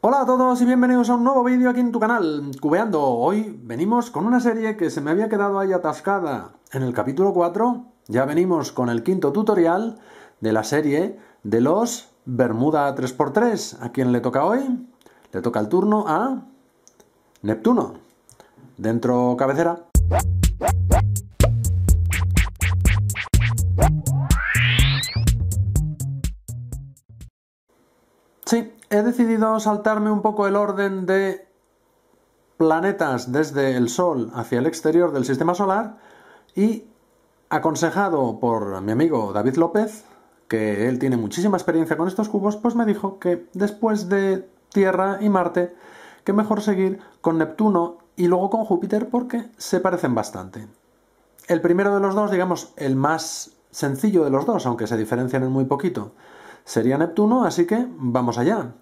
Hola a todos y bienvenidos a un nuevo vídeo aquí en tu canal, Cubeando. Hoy venimos con una serie que se me había quedado ahí atascada en el capítulo 4. Ya venimos con el quinto tutorial de la serie de los Bermuda 3x3. ¿A quién le toca hoy? Le toca el turno a Neptuno. Dentro cabecera. Sí, he decidido saltarme un poco el orden de planetas desde el Sol hacia el exterior del sistema solar y aconsejado por mi amigo David López, que él tiene muchísima experiencia con estos cubos, pues me dijo que después de Tierra y Marte, que mejor seguir con Neptuno y luego con Júpiter porque se parecen bastante. El primero de los dos, digamos, el más sencillo de los dos, aunque se diferencian en muy poquito, sería Neptuno, así que vamos allá.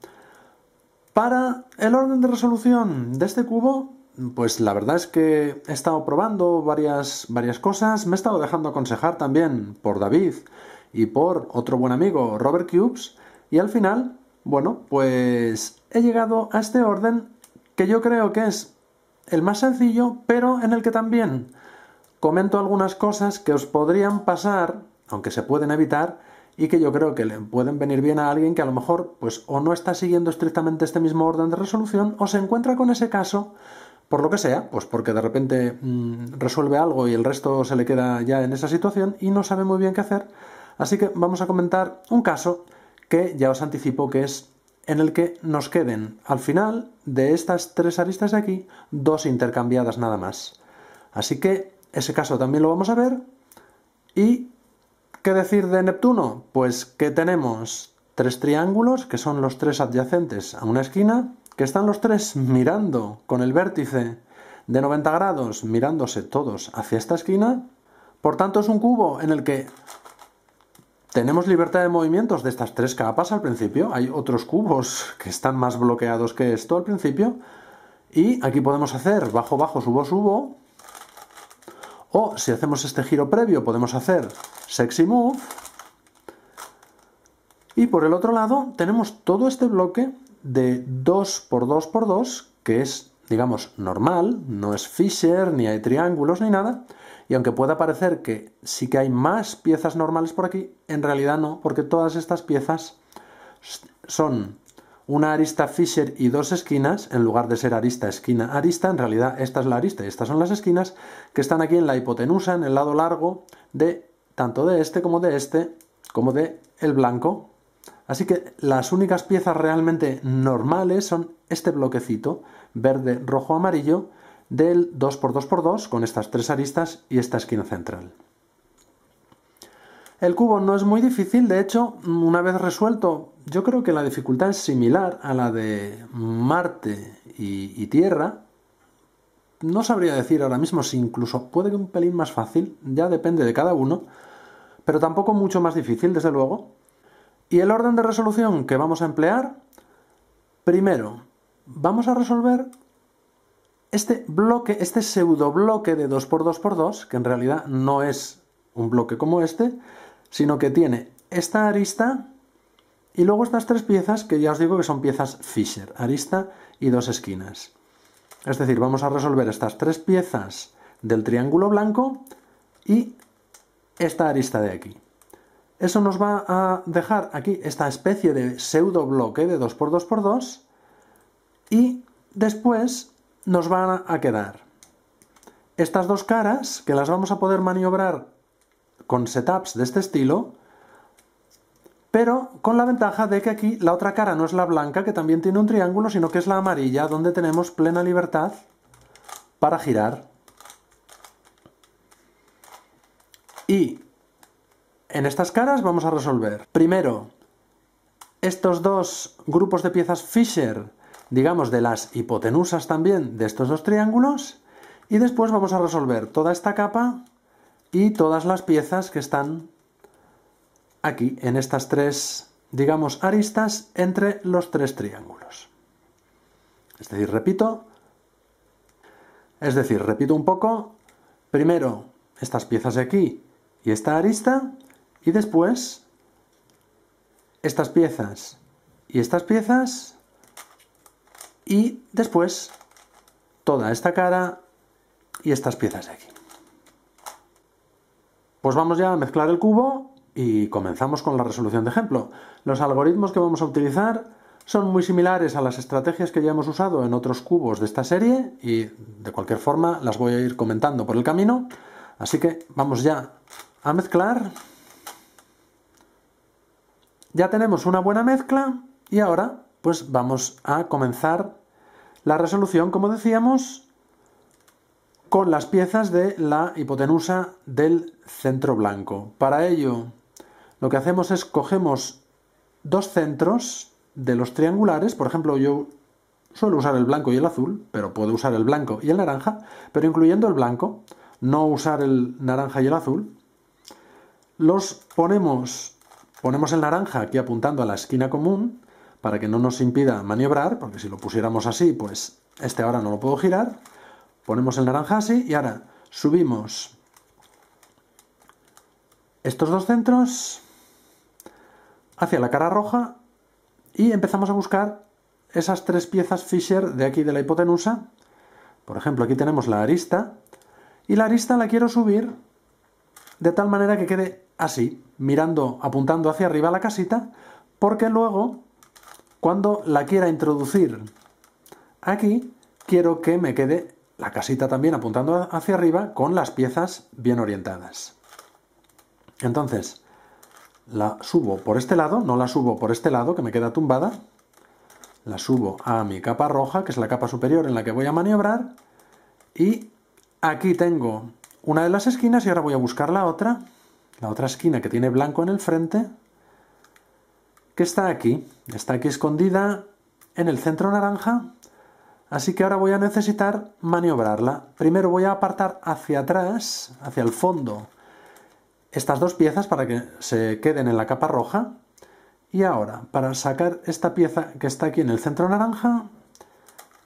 Para el orden de resolución de este cubo, pues la verdad es que he estado probando varias, varias cosas, me he estado dejando aconsejar también por David y por otro buen amigo, Robert Cubes, y al final, bueno, pues he llegado a este orden que yo creo que es el más sencillo, pero en el que también comento algunas cosas que os podrían pasar, aunque se pueden evitar, y que yo creo que le pueden venir bien a alguien que a lo mejor pues o no está siguiendo estrictamente este mismo orden de resolución o se encuentra con ese caso por lo que sea, pues porque de repente mm, resuelve algo y el resto se le queda ya en esa situación y no sabe muy bien qué hacer. Así que vamos a comentar un caso que ya os anticipo que es en el que nos queden al final de estas tres aristas de aquí dos intercambiadas nada más. Así que ese caso también lo vamos a ver y ¿Qué decir de Neptuno? Pues que tenemos tres triángulos, que son los tres adyacentes a una esquina, que están los tres mirando con el vértice de 90 grados, mirándose todos hacia esta esquina. Por tanto, es un cubo en el que tenemos libertad de movimientos de estas tres capas al principio. Hay otros cubos que están más bloqueados que esto al principio. Y aquí podemos hacer bajo, bajo, subo, subo, o si hacemos este giro previo podemos hacer sexy move. Y por el otro lado tenemos todo este bloque de 2x2x2 que es, digamos, normal, no es Fisher, ni hay triángulos, ni nada. Y aunque pueda parecer que sí que hay más piezas normales por aquí, en realidad no, porque todas estas piezas son una arista Fisher y dos esquinas, en lugar de ser arista, esquina, arista, en realidad esta es la arista y estas son las esquinas, que están aquí en la hipotenusa, en el lado largo de tanto de este como de este, como de el blanco. Así que las únicas piezas realmente normales son este bloquecito, verde, rojo, amarillo, del 2x2x2 con estas tres aristas y esta esquina central. El cubo no es muy difícil, de hecho, una vez resuelto, yo creo que la dificultad es similar a la de Marte y, Tierra. No sabría decir ahora mismo si incluso puede que un pelín más fácil, ya depende de cada uno, pero tampoco mucho más difícil, desde luego. Y el orden de resolución que vamos a emplear, primero, vamos a resolver este bloque, este pseudo bloque de 2x2x2, que en realidad no es un bloque como este, sino que tiene esta arista y luego estas tres piezas que ya os digo que son piezas Fisher, arista y dos esquinas. Es decir, vamos a resolver estas tres piezas del triángulo blanco y esta arista de aquí. Eso nos va a dejar aquí esta especie de pseudo bloque de 2x2x2 y después nos van a quedar estas dos caras que las vamos a poder maniobrar con setups de este estilo, pero con la ventaja de que aquí la otra cara no es la blanca, que también tiene un triángulo, sino que es la amarilla, donde tenemos plena libertad para girar. Y en estas caras vamos a resolver, primero, estos dos grupos de piezas Fisher, digamos de las hipotenusas también de estos dos triángulos, y después vamos a resolver toda esta capa y todas las piezas que están aquí en estas tres, digamos, aristas entre los tres triángulos. Es decir, repito, es decir, repito un poco, primero estas piezas de aquí y esta arista y después estas piezas y estas piezas y después toda esta cara y estas piezas de aquí. Pues vamos ya a mezclar el cubo y comenzamos con la resolución de ejemplo. Los algoritmos que vamos a utilizar son muy similares a las estrategias que ya hemos usado en otros cubos de esta serie y de cualquier forma las voy a ir comentando por el camino. Así que vamos ya a mezclar. Ya tenemos una buena mezcla y ahora pues vamos a comenzar la resolución como decíamos con las piezas de la hipotenusa del centro blanco. Para ello, lo que hacemos es cogemos dos centros de los triangulares, por ejemplo, yo suelo usar el blanco y el azul, pero puedo usar el blanco y el naranja, pero incluyendo el blanco, no usar el naranja y el azul. Los ponemos, ponemos el naranja aquí apuntando a la esquina común, para que no nos impida maniobrar, porque si lo pusiéramos así, pues este ahora no lo puedo girar, ponemos el naranja así y ahora subimos estos dos centros hacia la cara roja y empezamos a buscar esas tres piezas Fisher de aquí de la hipotenusa. Por ejemplo, aquí tenemos la arista y la arista la quiero subir de tal manera que quede así, mirando, apuntando hacia arriba la casita, porque luego, cuando la quiera introducir aquí, quiero que me quede la casita también apuntando hacia arriba con las piezas bien orientadas. Entonces, la subo por este lado, no la subo por este lado que me queda tumbada, la subo a mi capa roja, que es la capa superior en la que voy a maniobrar, y aquí tengo una de las esquinas y ahora voy a buscar la otra, la otra esquina que tiene blanco en el frente, que está aquí, está aquí escondida en el centro naranja, Así que ahora voy a necesitar maniobrarla. Primero voy a apartar hacia atrás, hacia el fondo, estas dos piezas para que se queden en la capa roja. Y ahora, para sacar esta pieza que está aquí en el centro naranja,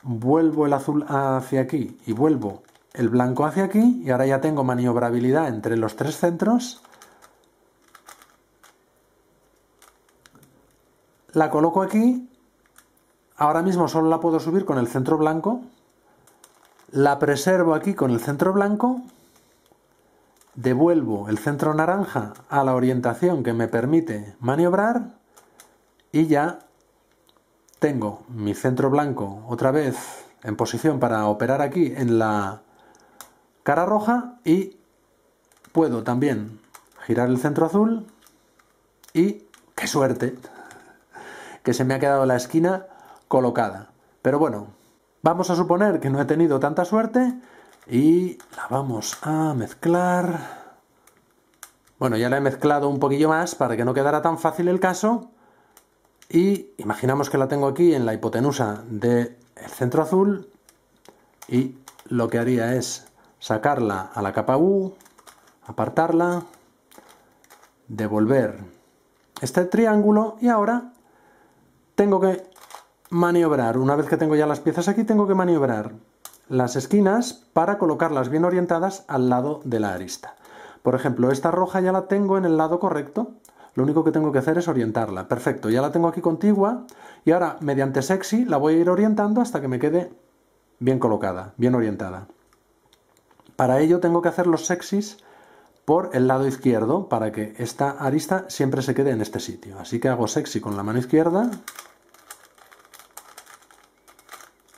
vuelvo el azul hacia aquí y vuelvo el blanco hacia aquí. Y ahora ya tengo maniobrabilidad entre los tres centros. La coloco aquí Ahora mismo solo la puedo subir con el centro blanco. La preservo aquí con el centro blanco. Devuelvo el centro naranja a la orientación que me permite maniobrar. Y ya tengo mi centro blanco otra vez en posición para operar aquí en la cara roja y puedo también girar el centro azul y qué suerte que se me ha quedado la esquina colocada. Pero bueno, vamos a suponer que no he tenido tanta suerte y la vamos a mezclar. Bueno, ya la he mezclado un poquillo más para que no quedara tan fácil el caso. Y imaginamos que la tengo aquí en la hipotenusa del el centro azul y lo que haría es sacarla a la capa U, apartarla, devolver este triángulo y ahora tengo que maniobrar. Una vez que tengo ya las piezas aquí, tengo que maniobrar las esquinas para colocarlas bien orientadas al lado de la arista. Por ejemplo, esta roja ya la tengo en el lado correcto, lo único que tengo que hacer es orientarla. Perfecto, ya la tengo aquí contigua y ahora mediante sexy la voy a ir orientando hasta que me quede bien colocada, bien orientada. Para ello tengo que hacer los sexys por el lado izquierdo para que esta arista siempre se quede en este sitio. Así que hago sexy con la mano izquierda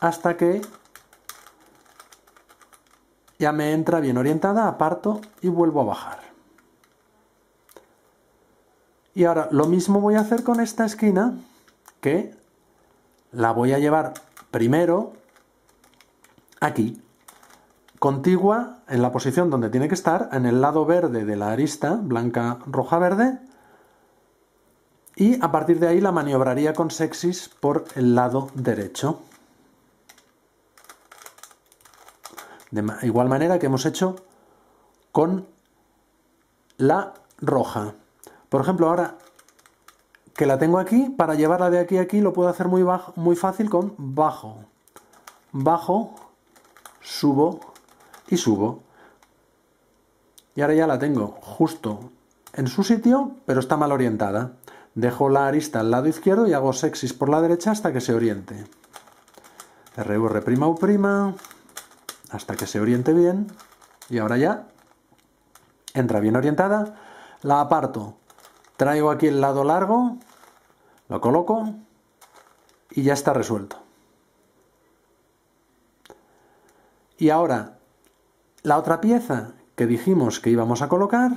hasta que ya me entra bien orientada, aparto y vuelvo a bajar. Y ahora lo mismo voy a hacer con esta esquina que la voy a llevar primero aquí, contigua en la posición donde tiene que estar, en el lado verde de la arista, blanca, roja, verde, y a partir de ahí la maniobraría con sexis por el lado derecho. De igual manera que hemos hecho con la roja. Por ejemplo, ahora que la tengo aquí, para llevarla de aquí a aquí lo puedo hacer muy, muy fácil con bajo. Bajo, subo y subo. Y ahora ya la tengo justo en su sitio, pero está mal orientada. Dejo la arista al lado izquierdo y hago sexis por la derecha hasta que se oriente. U' hasta que se oriente bien. Y ahora ya entra bien orientada. La aparto. Traigo aquí el lado largo. Lo coloco. Y ya está resuelto. Y ahora, la otra pieza que dijimos que íbamos a colocar,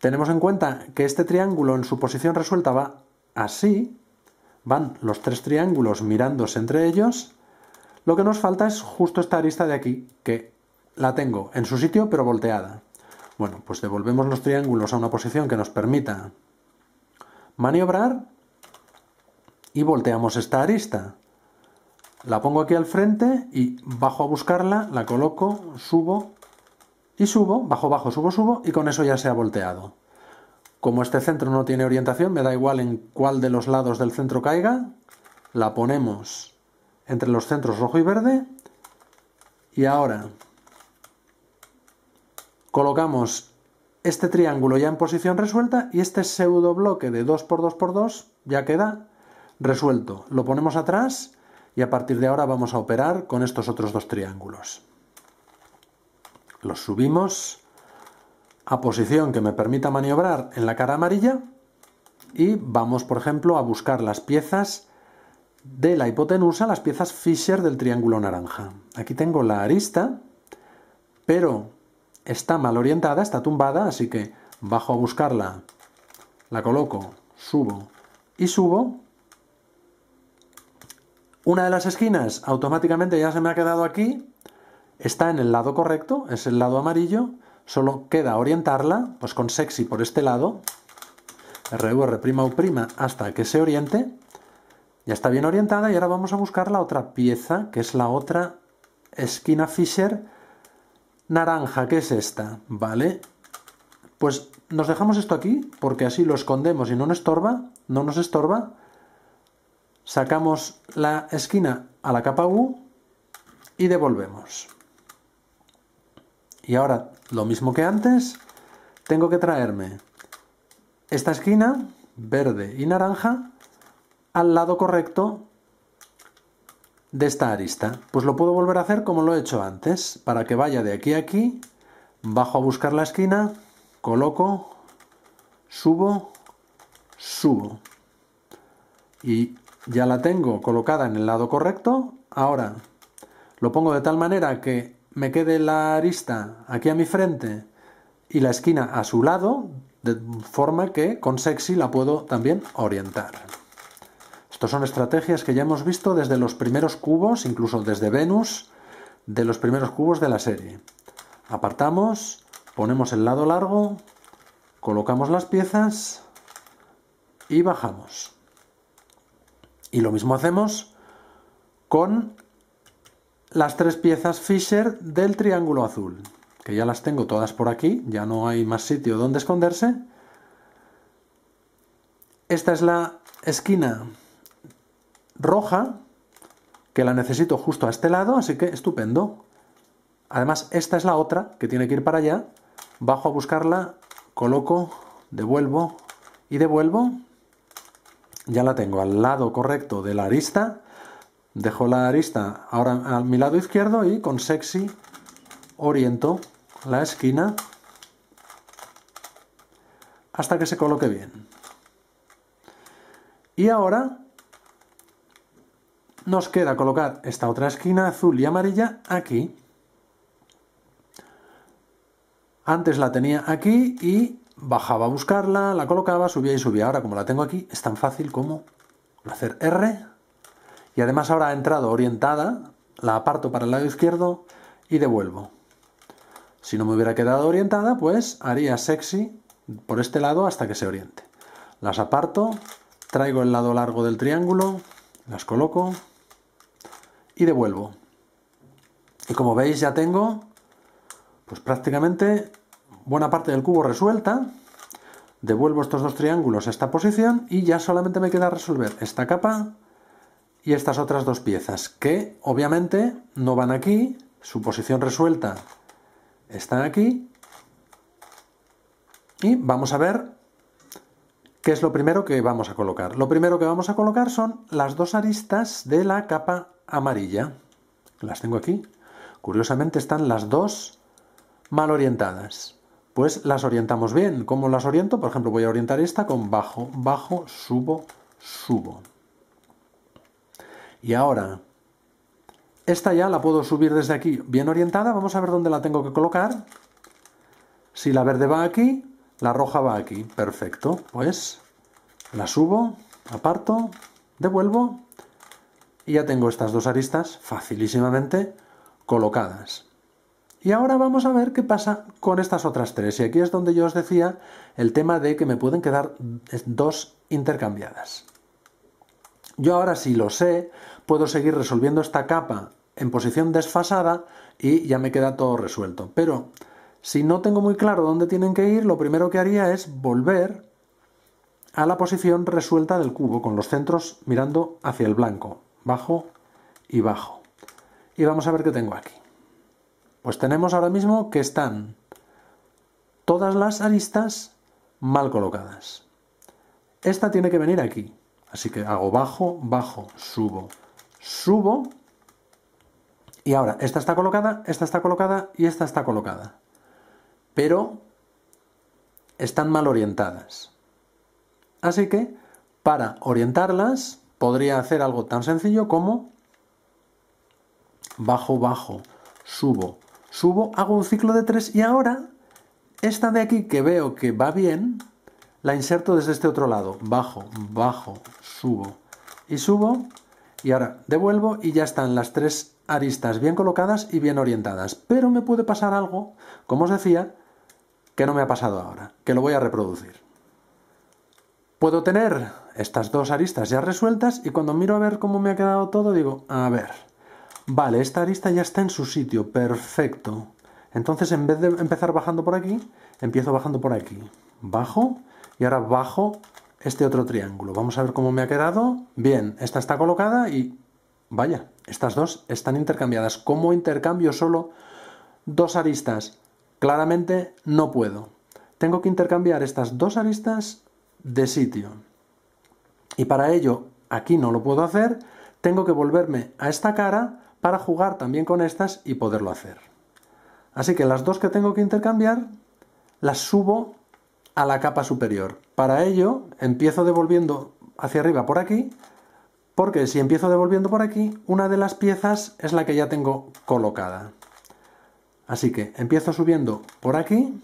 tenemos en cuenta que este triángulo en su posición resuelta va así, van los tres triángulos mirándose entre ellos, lo que nos falta es justo esta arista de aquí, que la tengo en su sitio pero volteada. Bueno, pues devolvemos los triángulos a una posición que nos permita maniobrar y volteamos esta arista. La pongo aquí al frente y bajo a buscarla, la coloco, subo y subo, bajo, bajo, subo, subo y con eso ya se ha volteado. Como este centro no tiene orientación, me da igual en cuál de los lados del centro caiga, la ponemos entre los centros rojo y verde. Y ahora colocamos este triángulo ya en posición resuelta y este pseudo bloque de 2x2x2 ya queda resuelto. Lo ponemos atrás y a partir de ahora vamos a operar con estos otros dos triángulos. Los subimos a posición que me permita maniobrar en la cara amarilla y vamos, por ejemplo, a buscar las piezas de la hipotenusa las piezas Fisher del triángulo naranja. Aquí tengo la arista, pero está mal orientada, está tumbada, así que bajo a buscarla, la coloco, subo y subo. Una de las esquinas automáticamente ya se me ha quedado aquí, está en el lado correcto, es el lado amarillo, solo queda orientarla, pues con sexy por este lado, prima hasta que se oriente, ya está bien orientada y ahora vamos a buscar la otra pieza, que es la otra esquina Fisher naranja, que es esta, ¿vale? Pues nos dejamos esto aquí, porque así lo escondemos y no nos estorba, no nos estorba. Sacamos la esquina a la capa U y devolvemos. Y ahora, lo mismo que antes, tengo que traerme esta esquina, verde y naranja, al lado correcto de esta arista. Pues lo puedo volver a hacer como lo he hecho antes, para que vaya de aquí a aquí, bajo a buscar la esquina, coloco, subo, subo. Y ya la tengo colocada en el lado correcto. Ahora lo pongo de tal manera que me quede la arista aquí a mi frente y la esquina a su lado, de forma que con sexy la puedo también orientar. Estas son estrategias que ya hemos visto desde los primeros cubos, incluso desde Venus, de los primeros cubos de la serie. Apartamos, ponemos el lado largo, colocamos las piezas y bajamos. Y lo mismo hacemos con las tres piezas Fisher del triángulo azul, que ya las tengo todas por aquí, ya no hay más sitio donde esconderse. Esta es la esquina roja, que la necesito justo a este lado, así que estupendo. Además, esta es la otra, que tiene que ir para allá. Bajo a buscarla, coloco, devuelvo y devuelvo. Ya la tengo al lado correcto de la arista. Dejo la arista ahora a mi lado izquierdo y con sexy oriento la esquina hasta que se coloque bien. Y ahora nos queda colocar esta otra esquina azul y amarilla aquí. Antes la tenía aquí y bajaba a buscarla, la colocaba, subía y subía. Ahora como la tengo aquí es tan fácil como hacer R. Y además ahora ha entrado orientada, la aparto para el lado izquierdo y devuelvo. Si no me hubiera quedado orientada, pues haría sexy por este lado hasta que se oriente. Las aparto, traigo el lado largo del triángulo, las coloco y devuelvo. Y como veis ya tengo pues prácticamente buena parte del cubo resuelta. Devuelvo estos dos triángulos a esta posición y ya solamente me queda resolver esta capa y estas otras dos piezas que obviamente no van aquí, su posición resuelta está aquí y vamos a ver qué es lo primero que vamos a colocar. Lo primero que vamos a colocar son las dos aristas de la capa amarilla. Las tengo aquí. Curiosamente están las dos mal orientadas. Pues las orientamos bien. ¿Cómo las oriento? Por ejemplo, voy a orientar esta con bajo, bajo, subo, subo. Y ahora, esta ya la puedo subir desde aquí bien orientada. Vamos a ver dónde la tengo que colocar. Si la verde va aquí, la roja va aquí. Perfecto. Pues la subo, aparto, devuelvo y ya tengo estas dos aristas facilísimamente colocadas. Y ahora vamos a ver qué pasa con estas otras tres. Y aquí es donde yo os decía el tema de que me pueden quedar dos intercambiadas. Yo ahora si lo sé, puedo seguir resolviendo esta capa en posición desfasada y ya me queda todo resuelto. Pero si no tengo muy claro dónde tienen que ir, lo primero que haría es volver a la posición resuelta del cubo, con los centros mirando hacia el blanco bajo y bajo. Y vamos a ver qué tengo aquí. Pues tenemos ahora mismo que están todas las aristas mal colocadas. Esta tiene que venir aquí. Así que hago bajo, bajo, subo, subo. Y ahora, esta está colocada, esta está colocada y esta está colocada. Pero están mal orientadas. Así que, para orientarlas, podría hacer algo tan sencillo como bajo, bajo, subo, subo, hago un ciclo de tres y ahora esta de aquí que veo que va bien, la inserto desde este otro lado, bajo, bajo, subo y subo y ahora devuelvo y ya están las tres aristas bien colocadas y bien orientadas. Pero me puede pasar algo, como os decía, que no me ha pasado ahora, que lo voy a reproducir. Puedo tener estas dos aristas ya resueltas y cuando miro a ver cómo me ha quedado todo digo, a ver, vale, esta arista ya está en su sitio, perfecto. Entonces en vez de empezar bajando por aquí, empiezo bajando por aquí. Bajo y ahora bajo este otro triángulo. Vamos a ver cómo me ha quedado. Bien, esta está colocada y vaya, estas dos están intercambiadas. ¿Cómo intercambio solo dos aristas? Claramente no puedo. Tengo que intercambiar estas dos aristas de sitio. Y para ello, aquí no lo puedo hacer, tengo que volverme a esta cara para jugar también con estas y poderlo hacer. Así que las dos que tengo que intercambiar las subo a la capa superior. Para ello empiezo devolviendo hacia arriba por aquí, porque si empiezo devolviendo por aquí, una de las piezas es la que ya tengo colocada. Así que empiezo subiendo por aquí,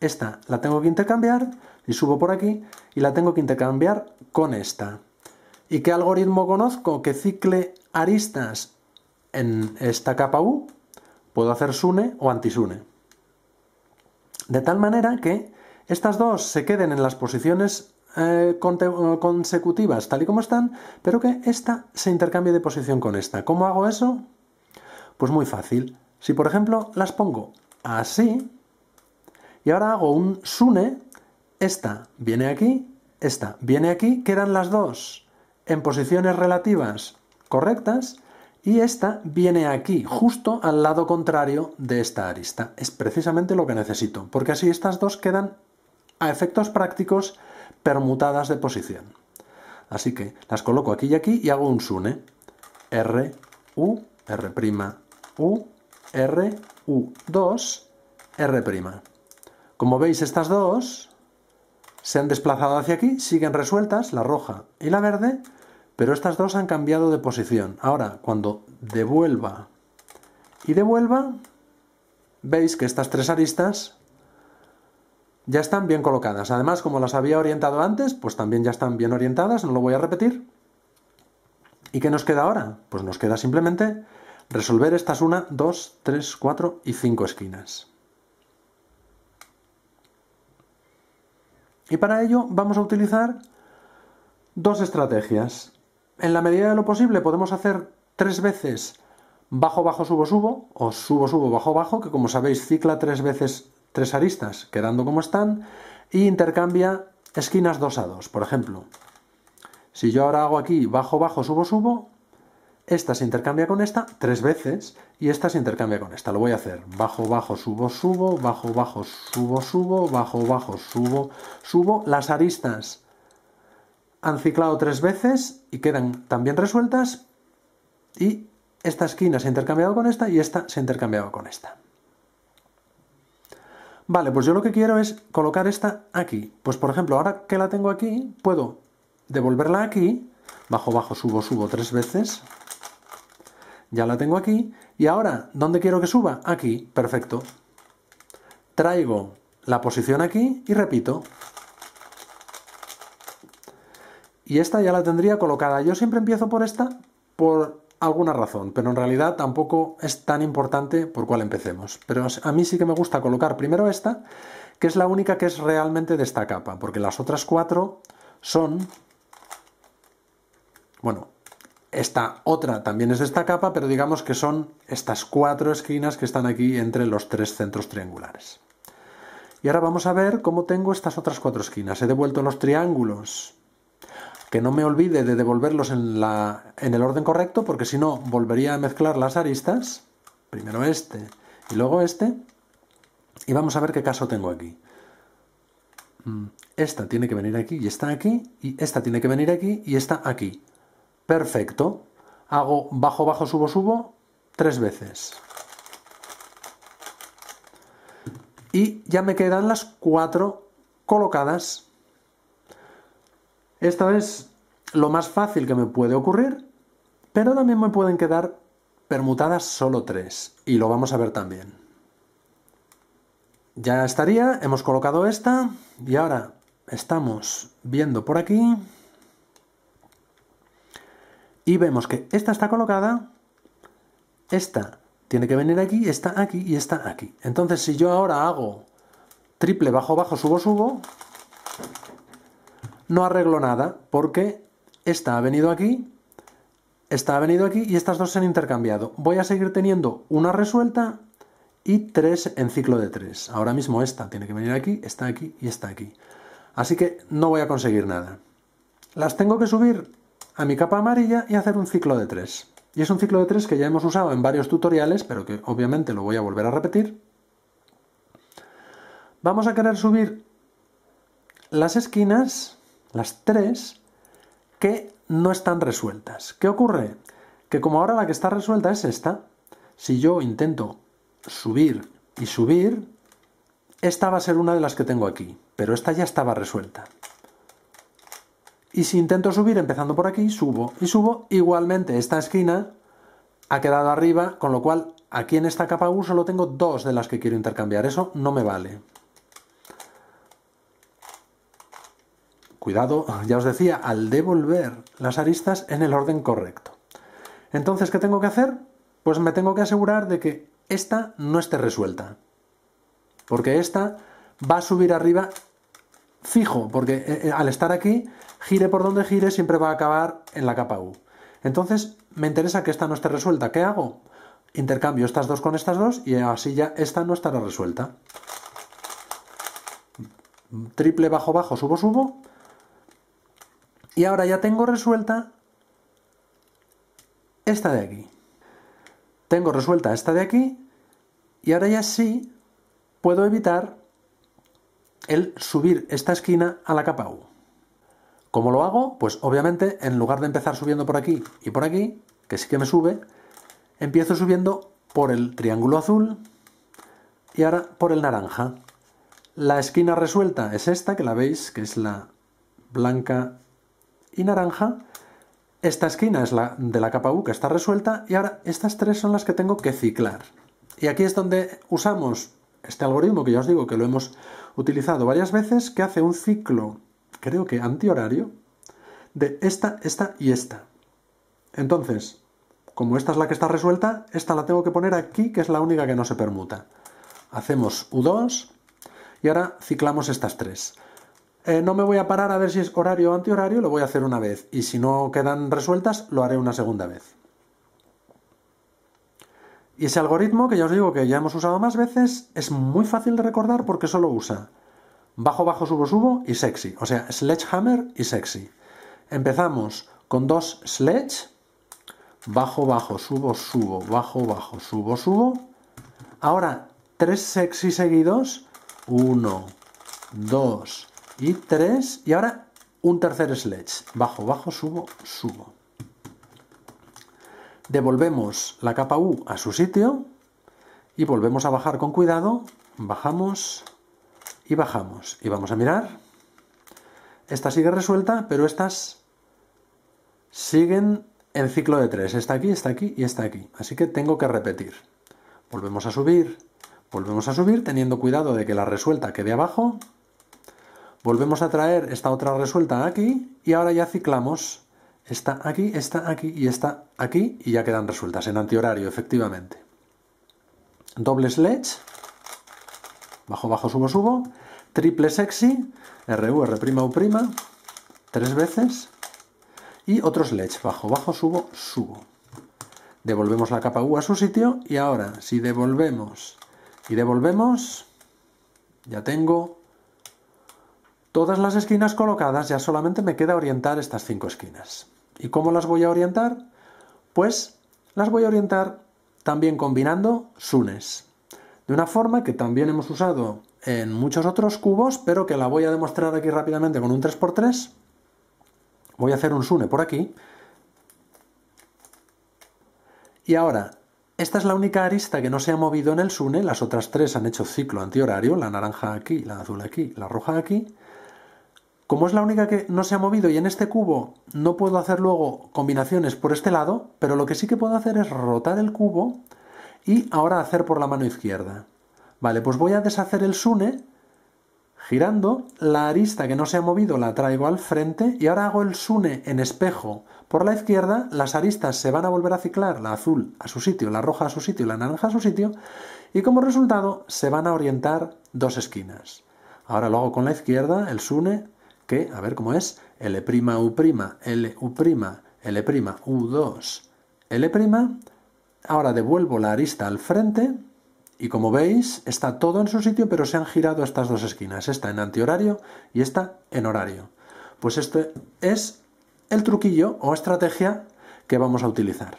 esta la tengo que intercambiar, y subo por aquí y la tengo que intercambiar con esta. ¿Y qué algoritmo conozco que cicle aristas en esta capa U? Puedo hacer SUNE o antisune. De tal manera que estas dos se queden en las posiciones eh, consecutivas tal y como están, pero que esta se intercambie de posición con esta. ¿Cómo hago eso? Pues muy fácil. Si por ejemplo las pongo así, y ahora hago un SUNE, esta viene aquí, esta viene aquí, quedan las dos en posiciones relativas correctas y esta viene aquí, justo al lado contrario de esta arista. Es precisamente lo que necesito, porque así estas dos quedan a efectos prácticos permutadas de posición. Así que las coloco aquí y aquí y hago un sune. R, U, R', U, R, U2, R'. Como veis, estas dos se han desplazado hacia aquí, siguen resueltas la roja y la verde, pero estas dos han cambiado de posición. Ahora, cuando devuelva y devuelva, veis que estas tres aristas ya están bien colocadas. Además, como las había orientado antes, pues también ya están bien orientadas, no lo voy a repetir. ¿Y qué nos queda ahora? Pues nos queda simplemente resolver estas una, dos, tres, cuatro y cinco esquinas. Y para ello vamos a utilizar dos estrategias. En la medida de lo posible podemos hacer tres veces bajo, bajo, subo, subo, o subo, subo, bajo, bajo, que como sabéis cicla tres veces tres aristas, quedando como están, y intercambia esquinas dos a dos. Por ejemplo, si yo ahora hago aquí bajo, bajo, subo, subo, esta se intercambia con esta tres veces y esta se intercambia con esta. Lo voy a hacer bajo, bajo, subo, subo, bajo, bajo, subo, subo, bajo, bajo, subo, subo. Las aristas han ciclado tres veces y quedan también resueltas y esta esquina se ha intercambiado con esta y esta se ha intercambiado con esta. Vale, pues yo lo que quiero es colocar esta aquí. Pues por ejemplo, ahora que la tengo aquí, puedo devolverla aquí bajo, bajo, subo, subo tres veces. Ya la tengo aquí. Y ahora, ¿dónde quiero que suba? Aquí, perfecto. Traigo la posición aquí y repito. Y esta ya la tendría colocada. Yo siempre empiezo por esta por alguna razón, pero en realidad tampoco es tan importante por cuál empecemos. Pero a mí sí que me gusta colocar primero esta, que es la única que es realmente de esta capa, porque las otras cuatro son bueno, esta otra también es de esta capa, pero digamos que son estas cuatro esquinas que están aquí entre los tres centros triangulares. Y ahora vamos a ver cómo tengo estas otras cuatro esquinas. He devuelto los triángulos. Que no me olvide de devolverlos en, el orden correcto, porque si no, volvería a mezclar las aristas. Primero este y luego este. Y vamos a ver qué caso tengo aquí. Mm, esta tiene que venir aquí y está aquí, y esta tiene que venir aquí y esta aquí. Perfecto. Hago bajo, bajo, subo, subo tres veces. Y ya me quedan las cuatro colocadas. Esta es lo más fácil que me puede ocurrir, pero también me pueden quedar permutadas solo tres. Y lo vamos a ver también. Ya estaría, hemos colocado esta y ahora estamos viendo por aquí y vemos que esta está colocada, esta tiene que venir aquí, esta aquí y esta aquí. Entonces si yo ahora hago triple bajo bajo subo subo, no arreglo nada porque esta ha venido aquí, esta ha venido aquí y estas dos se han intercambiado. Voy a seguir teniendo una resuelta y tres en ciclo de tres. Ahora mismo esta tiene que venir aquí, está aquí y está aquí. Así que no voy a conseguir nada. ¿Las tengo que subir? a mi capa amarilla y hacer un ciclo de 3. Y es un ciclo de 3 que ya hemos usado en varios tutoriales, pero que obviamente lo voy a volver a repetir. Vamos a querer subir las esquinas, las 3, que no están resueltas. ¿Qué ocurre? Que como ahora la que está resuelta es esta, si yo intento subir y subir, esta va a ser una de las que tengo aquí, pero esta ya estaba resuelta. Y si intento subir empezando por aquí, subo y subo. Igualmente esta esquina ha quedado arriba, con lo cual aquí en esta capa U solo tengo dos de las que quiero intercambiar. Eso no me vale. Cuidado, ya os decía, al devolver las aristas en el orden correcto. Entonces, ¿qué tengo que hacer? Pues me tengo que asegurar de que esta no esté resuelta. Porque esta va a subir arriba fijo, porque eh, eh, al estar aquí gire por donde gire, siempre va a acabar en la capa U. Entonces, me interesa que esta no esté resuelta. ¿Qué hago? Intercambio estas dos con estas dos y así ya esta no estará resuelta. Triple bajo bajo, subo, subo. Y ahora ya tengo resuelta esta de aquí. Tengo resuelta esta de aquí y ahora ya sí puedo evitar el subir esta esquina a la capa U. ¿Cómo lo hago? Pues obviamente en lugar de empezar subiendo por aquí y por aquí, que sí que me sube, empiezo subiendo por el triángulo azul y ahora por el naranja. La esquina resuelta es esta, que la veis, que es la blanca y naranja. Esta esquina es la de la capa U, que está resuelta, y ahora estas tres son las que tengo que ciclar. Y aquí es donde usamos este algoritmo, que ya os digo que lo hemos utilizado varias veces, que hace un ciclo creo que antihorario, de esta, esta y esta. Entonces, como esta es la que está resuelta, esta la tengo que poner aquí, que es la única que no se permuta. Hacemos U2 y ahora ciclamos estas tres. Eh, no me voy a parar a ver si es horario o antihorario, lo voy a hacer una vez. Y si no quedan resueltas, lo haré una segunda vez. Y ese algoritmo, que ya os digo que ya hemos usado más veces, es muy fácil de recordar porque solo usa bajo, bajo, subo, subo y sexy. O sea, sledgehammer y sexy. Empezamos con dos sledge, bajo, bajo, subo, subo, bajo, bajo, subo, subo. Ahora, tres sexy seguidos. Uno, dos y tres. Y ahora un tercer sledge. Bajo, bajo, subo, subo. Devolvemos la capa U a su sitio y volvemos a bajar con cuidado. Bajamos, y bajamos. Y vamos a mirar. Esta sigue resuelta, pero estas siguen en ciclo de 3. Está aquí, está aquí y está aquí. Así que tengo que repetir. Volvemos a subir, volvemos a subir, teniendo cuidado de que la resuelta quede abajo. Volvemos a traer esta otra resuelta aquí y ahora ya ciclamos. Está aquí, está aquí y está aquí y ya quedan resueltas en antihorario, efectivamente. Doble sledge, bajo, bajo, subo, subo triple sexy, U, R', tres veces, y otro sledge, bajo, bajo, subo, subo. Devolvemos la capa U a su sitio y ahora, si devolvemos y devolvemos, ya tengo todas las esquinas colocadas, ya solamente me queda orientar estas cinco esquinas. ¿Y cómo las voy a orientar? Pues las voy a orientar también combinando sunes. De una forma que también hemos usado en muchos otros cubos, pero que la voy a demostrar aquí rápidamente con un 3x3. Voy a hacer un Sune por aquí. Y ahora, esta es la única arista que no se ha movido en el Sune, las otras tres han hecho ciclo antihorario, la naranja aquí, la azul aquí, la roja aquí. Como es la única que no se ha movido y en este cubo no puedo hacer luego combinaciones por este lado, pero lo que sí que puedo hacer es rotar el cubo y ahora hacer por la mano izquierda. Vale, pues voy a deshacer el Sune girando, la arista que no se ha movido la traigo al frente y ahora hago el Sune en espejo por la izquierda, las aristas se van a volver a ciclar, la azul a su sitio, la roja a su sitio la naranja a su sitio, y como resultado se van a orientar dos esquinas. Ahora lo hago con la izquierda, el Sune, que, a ver cómo es, L'U', L'U', L'U', U2, L', ahora devuelvo la arista al frente, y como veis, está todo en su sitio, pero se han girado estas dos esquinas, esta en antihorario y esta en horario. Pues este es el truquillo o estrategia que vamos a utilizar.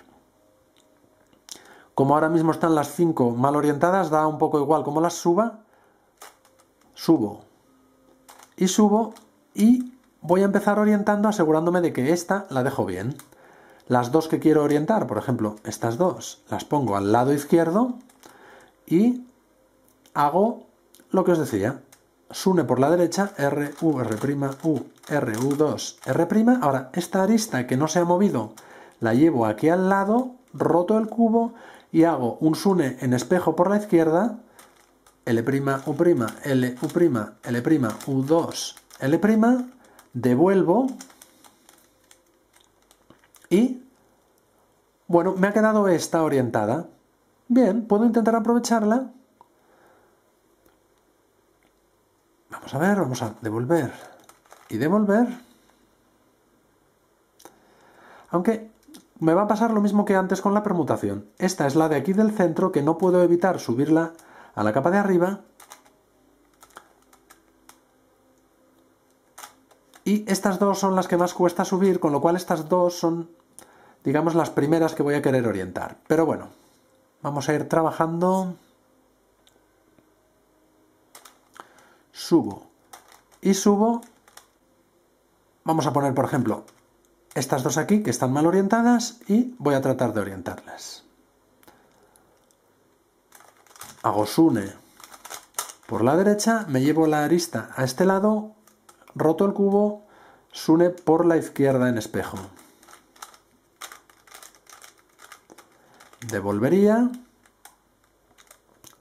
Como ahora mismo están las cinco mal orientadas, da un poco igual como las suba. Subo y subo y voy a empezar orientando asegurándome de que esta la dejo bien. Las dos que quiero orientar, por ejemplo, estas dos, las pongo al lado izquierdo y hago lo que os decía. Sune por la derecha, R, U, R', U, R, U2, R'. Ahora, esta arista que no se ha movido, la llevo aquí al lado, roto el cubo y hago un Sune en espejo por la izquierda, L', U', L', U', L', U2, L', devuelvo y, bueno, me ha quedado esta orientada. Bien, puedo intentar aprovecharla. Vamos a ver, vamos a devolver y devolver. Aunque me va a pasar lo mismo que antes con la permutación. Esta es la de aquí del centro que no puedo evitar subirla a la capa de arriba. Y estas dos son las que más cuesta subir, con lo cual estas dos son, digamos, las primeras que voy a querer orientar. Pero bueno, Vamos a ir trabajando. Subo y subo. Vamos a poner, por ejemplo, estas dos aquí que están mal orientadas y voy a tratar de orientarlas. Hago Sune por la derecha, me llevo la arista a este lado, roto el cubo, Sune por la izquierda en espejo. devolvería,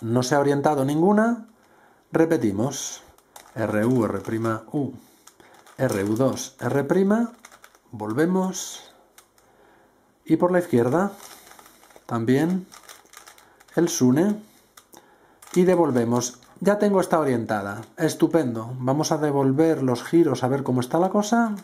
no se ha orientado ninguna, repetimos, RU, R'U, RU2, R', volvemos, y por la izquierda también el SUNE, y devolvemos. Ya tengo esta orientada, estupendo, vamos a devolver los giros a ver cómo está la cosa,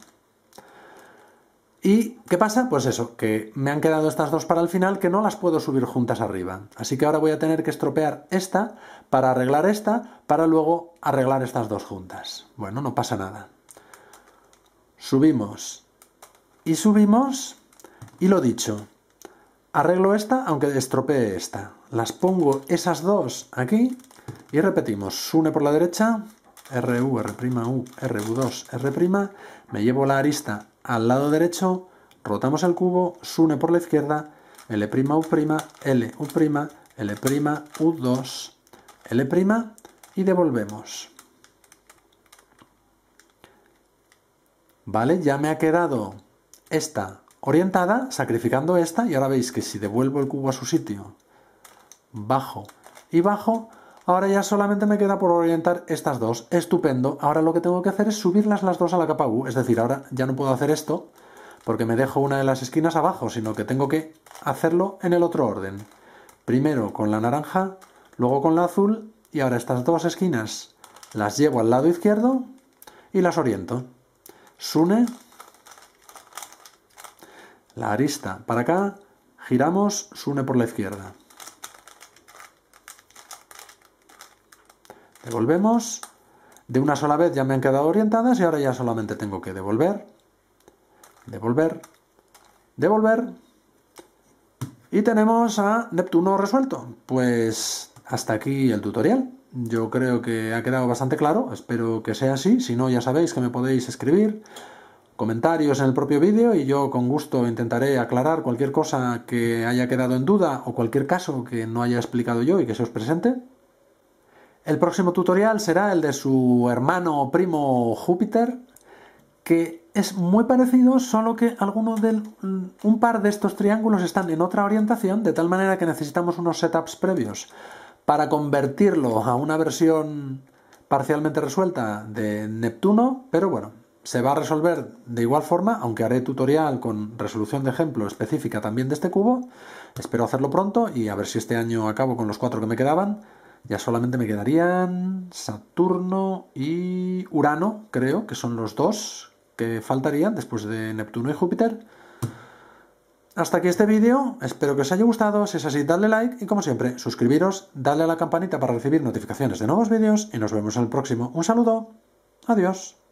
¿Y qué pasa? Pues eso, que me han quedado estas dos para el final que no las puedo subir juntas arriba. Así que ahora voy a tener que estropear esta para arreglar esta, para luego arreglar estas dos juntas. Bueno, no pasa nada. Subimos y subimos y lo dicho. Arreglo esta aunque estropee esta. Las pongo esas dos aquí y repetimos. Sune por la derecha, RU, R'U, RU2, R'. Me llevo la arista al lado derecho, rotamos el cubo, Sune por la izquierda, L', U', L, U', L', U2, L' y devolvemos. ¿Vale? Ya me ha quedado esta orientada, sacrificando esta, y ahora veis que si devuelvo el cubo a su sitio, bajo y bajo, Ahora ya solamente me queda por orientar estas dos. Estupendo. Ahora lo que tengo que hacer es subirlas las dos a la capa U. Es decir, ahora ya no puedo hacer esto porque me dejo una de las esquinas abajo, sino que tengo que hacerlo en el otro orden. Primero con la naranja, luego con la azul y ahora estas dos esquinas las llevo al lado izquierdo y las oriento. Sune la arista para acá, giramos, sune por la izquierda. Devolvemos. De una sola vez ya me han quedado orientadas y ahora ya solamente tengo que devolver, devolver, devolver. Y tenemos a Neptuno resuelto. Pues hasta aquí el tutorial. Yo creo que ha quedado bastante claro, espero que sea así. Si no, ya sabéis que me podéis escribir comentarios en el propio vídeo y yo con gusto intentaré aclarar cualquier cosa que haya quedado en duda o cualquier caso que no haya explicado yo y que se os presente. El próximo tutorial será el de su hermano primo Júpiter, que es muy parecido, solo que algunos un par de estos triángulos están en otra orientación, de tal manera que necesitamos unos setups previos para convertirlo a una versión parcialmente resuelta de Neptuno, pero bueno, se va a resolver de igual forma, aunque haré tutorial con resolución de ejemplo específica también de este cubo. Espero hacerlo pronto y a ver si este año acabo con los cuatro que me quedaban. Ya solamente me quedarían Saturno y Urano, creo, que son los dos que faltarían después de Neptuno y Júpiter. Hasta aquí este vídeo, espero que os haya gustado, si es así dadle like y como siempre suscribiros, darle a la campanita para recibir notificaciones de nuevos vídeos y nos vemos en el próximo. Un saludo, adiós.